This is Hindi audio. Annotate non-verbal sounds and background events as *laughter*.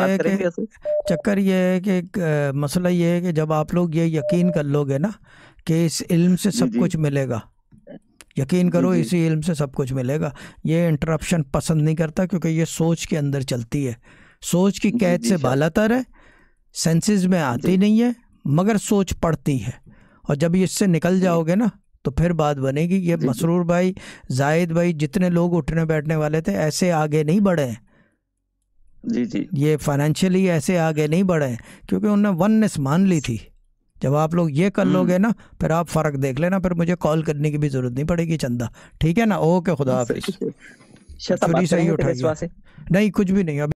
है कि चक्कर ये है कि मसला ये है कि जब आप लोग ये यकीन कर लोगे ना कि इस इल्म से सब कुछ मिलेगा यकीन करो इसी इल्म से सब कुछ मिलेगा ये इंटरप्शन पसंद नहीं करता क्योंकि ये सोच के अंदर चलती है सोच की कैद से बालातर है सेंसेस में आती नहीं है मगर सोच पड़ती है और जब इससे निकल जाओगे ना तो फिर बात बनेगी ये मसरूर भाई जायद भाई जितने लोग उठने बैठने वाले थे ऐसे आगे नहीं बढ़े हैं जी जी ये फाइनेंशियली ऐसे आगे नहीं बढ़े क्योंकि उनने वननेस मान ली थी जब आप लोग ये कर हम्म। लोगे ना फिर आप फ़र्क देख लेना फिर मुझे कॉल करने की भी ज़रूरत नहीं पड़ेगी चंदा ठीक है ना ओके खुदा *laughs* हाफिज सही नहीं कुछ भी नहीं अभी